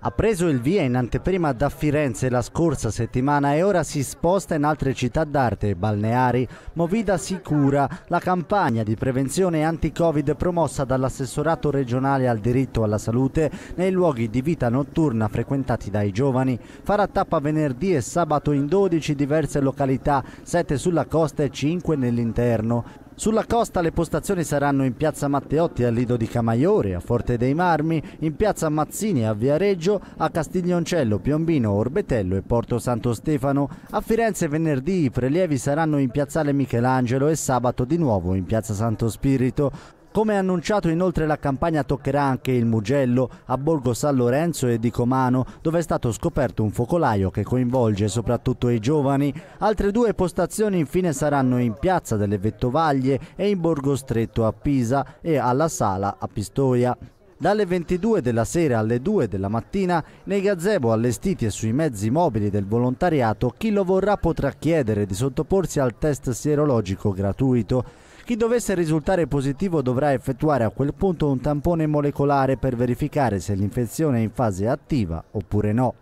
ha preso il via in anteprima da Firenze la scorsa settimana e ora si sposta in altre città d'arte e balneari. Movida Sicura, la campagna di prevenzione anti-Covid promossa dall'assessorato regionale al diritto alla salute nei luoghi di vita notturna frequentati dai giovani. Farà tappa venerdì e sabato in 12 diverse località, 7 sulla costa e 5 nell'interno. Sulla costa le postazioni saranno in piazza Matteotti a Lido di Camaiore, a Forte dei Marmi, in piazza Mazzini a Viareggio, a Castiglioncello, Piombino, Orbetello e Porto Santo Stefano. A Firenze venerdì i prelievi saranno in piazzale Michelangelo e sabato di nuovo in piazza Santo Spirito. Come annunciato inoltre la campagna toccherà anche il Mugello, a Borgo San Lorenzo e di Comano, dove è stato scoperto un focolaio che coinvolge soprattutto i giovani. Altre due postazioni infine saranno in Piazza delle Vettovaglie e in Borgo Stretto a Pisa e alla Sala a Pistoia dalle 22 della sera alle 2 della mattina nei gazebo allestiti e sui mezzi mobili del volontariato chi lo vorrà potrà chiedere di sottoporsi al test sierologico gratuito. Chi dovesse risultare positivo dovrà effettuare a quel punto un tampone molecolare per verificare se l'infezione è in fase attiva oppure no.